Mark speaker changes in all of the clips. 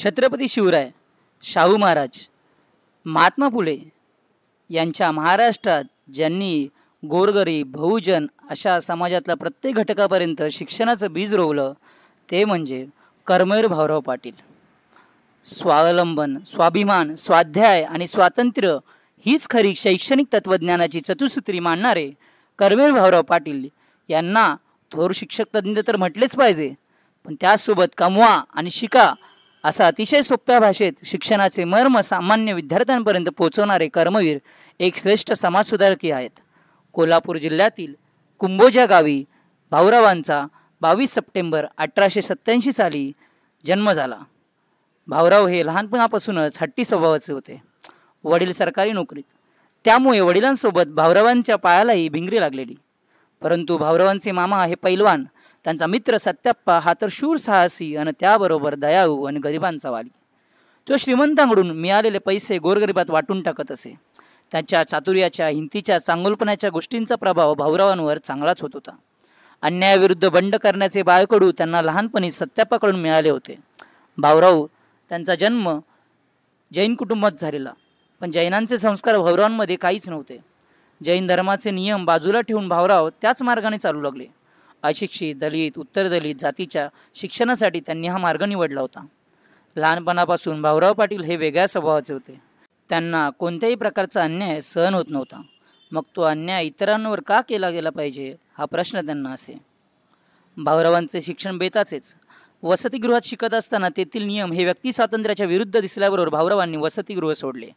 Speaker 1: छत्रपती शिवराय शाहू महाराज महात्मा फुले यांच्या महाराष्ट्रात ज्यांनी गोरगरी बहुजन अशा समाजातल्या प्रत्येक घटकापर्यंत शिक्षणाचं बीज रोवलं ते म्हणजे कर्मवीर भाऊराव पाटील स्वावलंबन स्वाभिमान स्वाध्याय आणि स्वातंत्र्य हीच खरी शैक्षणिक तत्त्वज्ञानाची चतुसूत्री मांडणारे कर्मेर भाऊराव पाटील यांना थोर शिक्षक तज्ज्ञ तर म्हटलेच पाहिजे पण त्यासोबत कमवा आणि शिका असा अतिशय सोप्या भाषेत शिक्षणाचे मर्म सामान्य विद्यार्थ्यांपर्यंत पोहोचवणारे कर्मवीर एक श्रेष्ठ समाजसुधारकी आहेत कोल्हापूर जिल्ह्यातील कुंभोजा गावी भाऊरावांचा बावीस सप्टेंबर अठराशे सत्त्याऐंशी साली जन्म झाला भाऊराव हे लहानपणापासूनच हट्टी स्वभावाचे होते वडील सरकारी नोकरीत त्यामुळे वडिलांसोबत भाऊरावांच्या पायालाही भिंगरी लागलेली परंतु भाऊरावांचे मामा हे पैलवान त्यांचा मित्र सत्याप्पा हा तर शूर साहसी आणि त्याबरोबर दयाळू आणि गरिबांचा वाली तो श्रीमंतांकडून मिळालेले पैसे गोरगरिबात वाटून टाकत असे त्याच्या चातुर्याच्या हिंतीच्या चांगुलपणाच्या गोष्टींचा प्रभाव भाऊरावांवर चांगलाच होत होता अन्यायाविरुद्ध बंड करण्याचे बाळकडू त्यांना लहानपणी सत्याप्पाकडून मिळाले होते भाऊराव त्यांचा जन्म जैन कुटुंबात झालेला पण जैनांचे संस्कार भाऊरावांमध्ये काहीच नव्हते जैन धर्माचे नियम बाजूला ठेवून भाऊराव त्याच मार्गाने चालू लागले अशिक्षित दलित उत्तर दलित जातीच्या शिक्षणासाठी त्यांनी हा मार्ग निवडला होता लहानपणापासून भाऊराव पाटील हे वेगळ्या स्वभावाचे होते त्यांना कोणत्याही प्रकारचा अन्याय सहन होत नव्हता मग तो अन्याय इतरांवर का केला गेला पाहिजे हा प्रश्न त्यांना असे भाऊरावांचे शिक्षण बेताचेच वसतिगृहात शिकत असताना तेथील नियम हे व्यक्ती स्वातंत्र्याच्या विरुद्ध दिसल्याबरोबर भाऊरावांनी वसतिगृह सोडले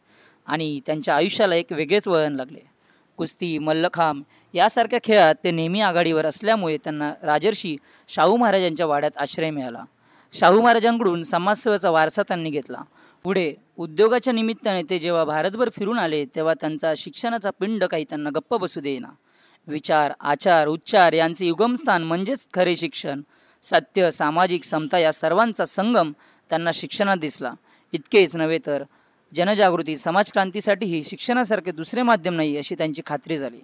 Speaker 1: आणि त्यांच्या आयुष्याला एक वेगळेच वळण लागले कुस्ती मल्लखांब यासारख्या खेळात ते नेहमी आघाडीवर असल्यामुळे त्यांना राजर्षी शाहू महाराजांच्या वाड्यात आश्रय मिळाला शाहू महाराजांकडून समाजसेवेचा वारसा त्यांनी घेतला पुढे उद्योगाच्या निमित्ताने ते जेव्हा भारतभर फिरून आले तेव्हा त्यांचा शिक्षणाचा पिंड काही त्यांना गप्प बसू देईना विचार आचार उच्चार यांचे युगमस्थान म्हणजेच खरे शिक्षण सत्य सामाजिक समता या सर्वांचा संगम त्यांना शिक्षणात दिसला इतकेच नव्हे तर जनजागृती समाजक्रांतीसाठीही शिक्षणासारखे दुसरे माध्यम नाही अशी त्यांची खात्री झाली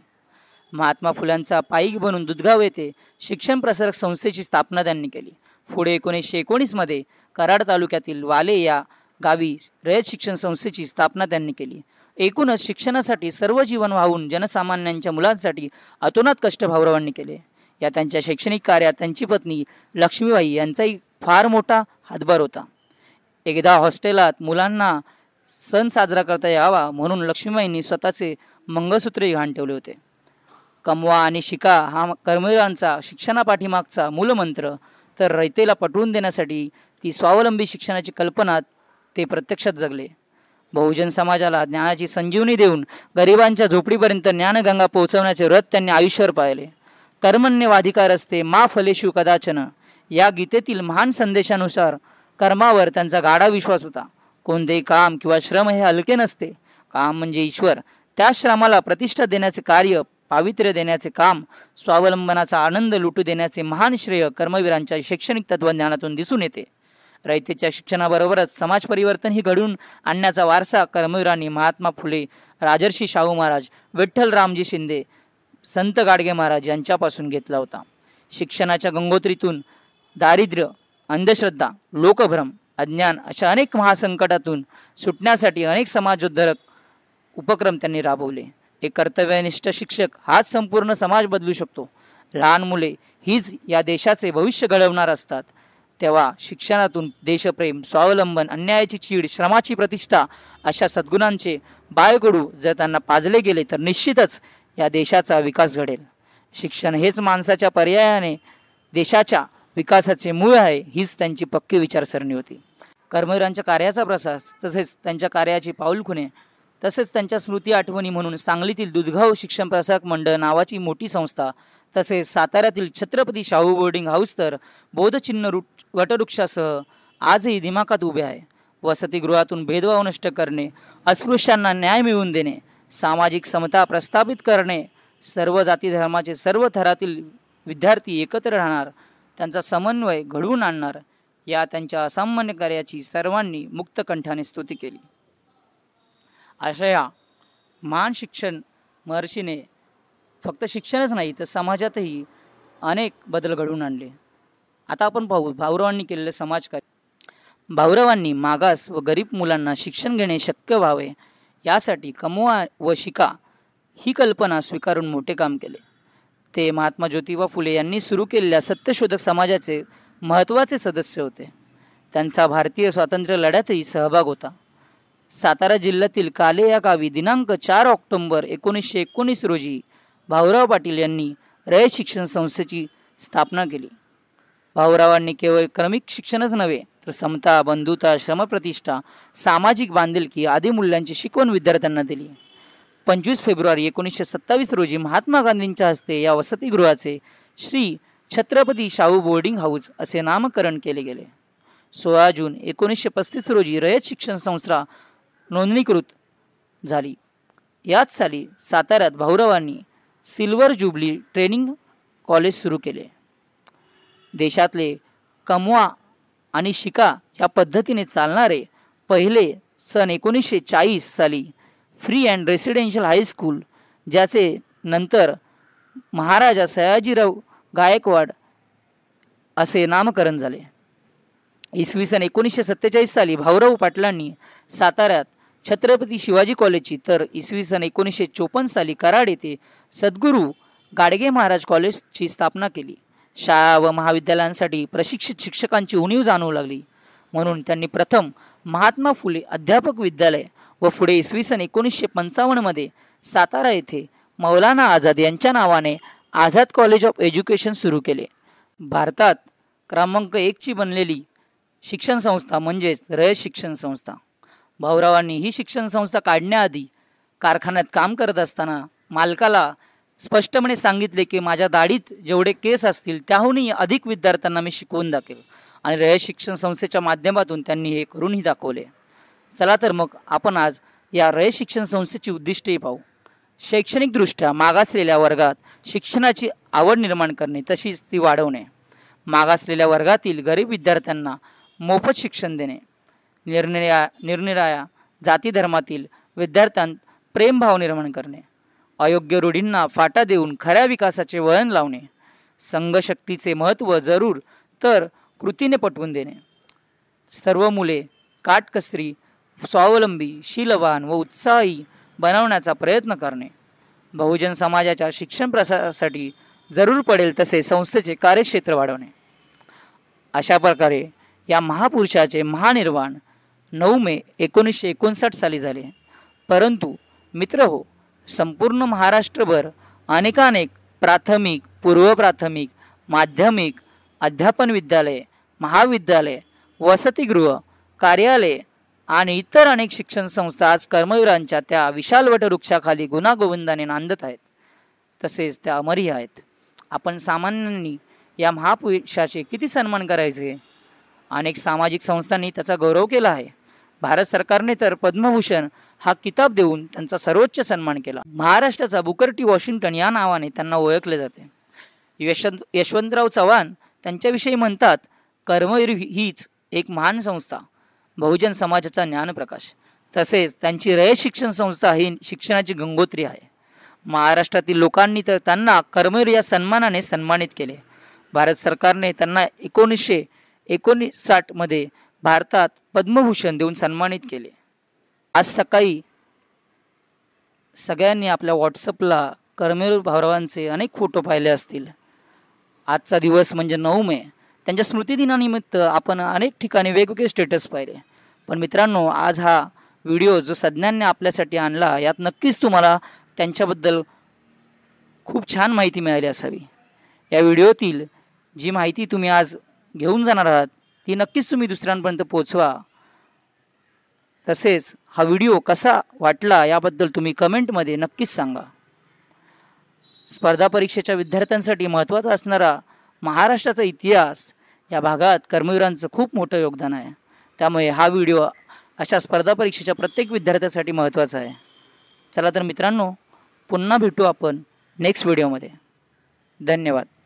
Speaker 1: महात्मा फुलांचा पाईक बनून दुधगाव येथे शिक्षण प्रसारक संस्थेची स्थापना त्यांनी केली पुढे एकोणीसशे एकोणीसमध्ये कराड तालुक्यातील वाले या गावी रयत शिक्षण संस्थेची स्थापना त्यांनी केली एकूणच शिक्षणासाठी सर्व जीवन वाहून जनसामान्यांच्या मुलांसाठी अतोनात कष्ट भाऊरावांनी केले या त्यांच्या शैक्षणिक कार्यात त्यांची पत्नी लक्ष्मीबाई यांचाही फार मोठा हातभार होता एकदा हॉस्टेलात मुलांना सण साजरा करता यावा म्हणून लक्ष्मीबाईंनी स्वतःचे मंगळसूत्रही घाण ठेवले होते कमवा आणि शिका हा कर्मवीरांचा शिक्षणापाठीमागचा मूलमंत्र तर रयतेला पटवून देण्यासाठी ती स्वावलंबी शिक्षणाची कल्पना ते प्रत्यक्षात जगले बहुजन समाजाला ज्ञानाची संजीवनी देऊन गरिबांच्या झोपडीपर्यंत ज्ञानगंगा पोहोचवण्याचे रथ त्यांनी आयुष्यावर पाहिले वाधिकार असते मा फलेशू कदाचन या गीतेतील महान संदेशानुसार कर्मावर त्यांचा गाढा विश्वास होता कोणतेही काम किंवा श्रम हे हलके नसते काम म्हणजे ईश्वर त्या श्रमाला प्रतिष्ठा देण्याचे कार्य पावित्र्य देण्याचे काम स्वावलंबनाचा आनंद लुटू देण्याचे महान श्रेय कर्मवीरांच्या शैक्षणिक तत्वज्ञानातून दिसून येते रयतेच्या शिक्षणाबरोबरच समाज परिवर्तन ही घडून आणण्याचा वारसा कर्मवीरांनी महात्मा फुले राजर्षी शाहू महाराज विठ्ठल रामजी शिंदे संत गाडगे महाराज यांच्यापासून घेतला होता शिक्षणाच्या गंगोत्रीतून दारिद्र्य अंधश्रद्धा लोकभ्रम अज्ञान अशा अनेक महासंकटातून सुटण्यासाठी अनेक समाजोद्धारक उपक्रम त्यांनी राबवले एक कर्तव्यनिष्ठ शिक्षक हाच संपूर्ण समाज बदलू शकतो लहान मुले हीच या देशाचे भविष्य घडवणार असतात तेव्हा शिक्षणातून देशप्रेम स्वावलंबन अन्यायाची चीड श्रमाची प्रतिष्ठा अशा सद्गुणांचे बाळकडू जर त्यांना पाजले गेले तर निश्चितच या देशाचा विकास घडेल शिक्षण हेच माणसाच्या पर्यायाने देशाच्या विकासाचे मूळ आहे हीच त्यांची पक्की विचारसरणी होती कर्मवीरांच्या कार्याचा प्रसास तसेच त्यांच्या कार्याची खुणे तसेच त्यांच्या स्मृती आठवणी म्हणून सांगलीतील दुधगाव शिक्षण प्रसारक मंडळ नावाची मोठी संस्था तसेच साताऱ्यातील छत्रपती शाहू बोर्डिंग हाऊस तर बोधचिन्ह रु वटवृक्षासह आजही दिमाखात उभे आहे वसतिगृहातून भेदभाव नष्ट करणे अस्पृश्यांना न्याय मिळवून देणे सामाजिक समता प्रस्थापित करणे सर्व जाती धर्माचे सर्व थरातील विद्यार्थी एकत्र राहणार त्यांचा समन्वय घडवून आणणार या त्यांच्या असामान्य कार्याची सर्वांनी मुक्तकंठाने स्तुती केली अशा महान शिक्षण महर्षीने फक्त शिक्षणच नाही तर समाजातही अनेक बदल घडवून आणले आता आपण पाहू भाऊरावांनी केलेले समाजकार्य भाऊरावांनी मागास व गरीब मुलांना शिक्षण घेणे शक्य व्हावे यासाठी कमवा व शिका ही कल्पना स्वीकारून मोठे काम केले ते महात्मा ज्योतिबा फुले यांनी सुरू केलेल्या सत्यशोधक समाजाचे महत्त्वाचे सदस्य होते त्यांचा भारतीय स्वातंत्र्य लढ्यातही सहभाग होता सातारा जिल्ह्यातील काले या गावी दिनांक चार ऑक्टोंबर एकोणीसशे एकोणीस रोजी भाऊराव पाटील यांनी रय शिक्षण संस्थेची स्थापना केली भाऊरावांनी केवळ क्रमिक शिक्षणच नव्हे तर समता बंधुता श्रमप्रतिष्ठा सामाजिक बांधिलकी आदी मूल्यांची शिकवण विद्यार्थ्यांना दिली पंचवीस फेब्रुवारी एकोणीसशे सत्तावीस रोजी महात्मा गांधींच्या हस्ते या वसतिगृहाचे श्री छत्रपती शाहू बोर्डिंग हाऊस असे नामकरण केले गेले सोळा जून एकोणीसशे पस्तीस रोजी रयत शिक्षण संस्था नोंदणीकृत झाली याच साली साताऱ्यात भाऊरावांनी सिल्वर जुबली ट्रेनिंग कॉलेज सुरू केले देशातले कमवा आणि शिका या पद्धतीने चालणारे पहिले सन एकोणीसशे चाळीस साली फ्री अँड रेसिडेन्शियल हायस्कूल ज्याचे नंतर महाराजा सयाजीराव गायकवाड असे नामकरण झाले इसवी सन एकोणीसशे सत्तेचाळीस साली भाऊराव पाटलांनी साताऱ्यात छत्रपती शिवाजी कॉलेजची तर इसवी सन एकोणीसशे चोपन्न साली कराड येथे सद्गुरू गाडगे महाराज कॉलेजची स्थापना केली शाळा व महाविद्यालयांसाठी प्रशिक्षित शिक्षकांची उणीव जाणवू लागली म्हणून त्यांनी प्रथम महात्मा फुले अध्यापक विद्यालय व पुढे इसवी सन एकोणीसशे पंचावन्नमध्ये सातारा येथे मौलाना आझाद यांच्या नावाने आझाद कॉलेज ऑफ एज्युकेशन सुरू केले भारतात क्रमांक एकची बनलेली शिक्षण संस्था म्हणजेच रय शिक्षण संस्था भाऊरावांनी ही शिक्षण संस्था काढण्याआधी कारखान्यात काम करत असताना मालकाला स्पष्टपणे सांगितले की माझ्या दाढीत जेवढे केस असतील त्याहूनही अधिक विद्यार्थ्यांना मी शिकवून दाखेल आणि रय शिक्षण संस्थेच्या माध्यमातून त्यांनी हे करूनही दाखवले चला तर मग आपण आज या रय शिक्षण संस्थेची उद्दिष्टही पाहू शैक्षणिकदृष्ट्या मागासलेल्या वर्गात शिक्षणाची आवड निर्माण करणे तशीच ती वाढवणे मागासलेल्या वर्गातील गरीब विद्यार्थ्यांना मोफत शिक्षण देणे निरनिराया निरनिराया जाती धर्मातील विद्यार्थ्यांत प्रेमभाव निर्माण करणे अयोग्य रूढींना फाटा देऊन खऱ्या विकासाचे वळण लावणे संघशक्तीचे महत्त्व जरूर तर कृतीने पटवून देणे सर्व मुले काटकसरी स्वावलंबी शीलवान व उत्साही बनवण्याचा प्रयत्न करणे बहुजन समाजाच्या शिक्षण प्रसारासाठी जरूर पडेल तसे संस्थेचे कार्यक्षेत्र वाढवणे अशा प्रकारे या महापुरुषाचे महानिर्वाण नऊ मे एकोणीसशे एकोणसाठ साली झाले परंतु मित्र हो संपूर्ण महाराष्ट्रभर अनेकानेक प्राथमिक पूर्वप्राथमिक माध्यमिक अध्यापन विद्यालय महाविद्यालय वसतिगृह कार्यालय आणि इतर अनेक शिक्षण संस्था आज कर्मवीरांच्या त्या विशाल वटवृक्षाखाली गुणागोविंदाने नांदत आहेत तसेच त्या अमरी आहेत आपण सामान्यांनी या महापुरुषाचे किती सन्मान करायचे अनेक सामाजिक संस्थांनी त्याचा गौरव केला आहे भारत सरकारने तर पद्मभूषण हा किताब देऊन त्यांचा सर्वोच्च सन्मान केला महाराष्ट्राचा बुकरटी वॉशिंग्टन या नावाने त्यांना ओळखले जाते यशवंत यशवंतराव चव्हाण त्यांच्याविषयी म्हणतात कर्मवीर हीच एक महान संस्था बहुजन समाजाचा ज्ञानप्रकाश तसेच त्यांची रय शिक्षण संस्था ही शिक्षणाची गंगोत्री आहे महाराष्ट्रातील लोकांनी तर त्यांना कर्मवीर या सन्मानाने सन्मानित केले भारत सरकारने त्यांना एकोणीसशे एकोणीसाठमध्ये भारतात पद्मभूषण देऊन सन्मानित केले आज सकाळी सगळ्यांनी आपल्या व्हॉट्सअपला कर्मवीर भावरावांचे अनेक फोटो पाहिले असतील आजचा दिवस म्हणजे नऊ मे त्यांच्या स्मृतिदिनानिमित्त आपण अनेक ठिकाणी वेगवेगळे स्टेटस पाहिले पण मित्रांनो आज हा व्हिडिओ जो सज्ञानने आपल्यासाठी आणला यात नक्कीच तुम्हाला त्यांच्याबद्दल खूप छान माहिती मिळाली असावी या व्हिडिओतील जी माहिती तुम्ही आज घेऊन जाणार आहात ती नक्कीच तुम्ही दुसऱ्यांपर्यंत पोचवा तसेच हा व्हिडिओ कसा वाटला याबद्दल तुम्ही कमेंटमध्ये नक्कीच सांगा स्पर्धा परीक्षेच्या विद्यार्थ्यांसाठी महत्त्वाचा असणारा महाराष्ट्राचा इतिहास या भागात कर्मवीरांचं खूप मोठं योगदान आहे त्यामुळे हा व्हिडिओ अशा स्पर्धा परीक्षेच्या प्रत्येक विद्यार्थ्यासाठी महत्त्वाचा आहे चला तर मित्रांनो पुन्हा भेटू आपण नेक्स्ट व्हिडिओमध्ये धन्यवाद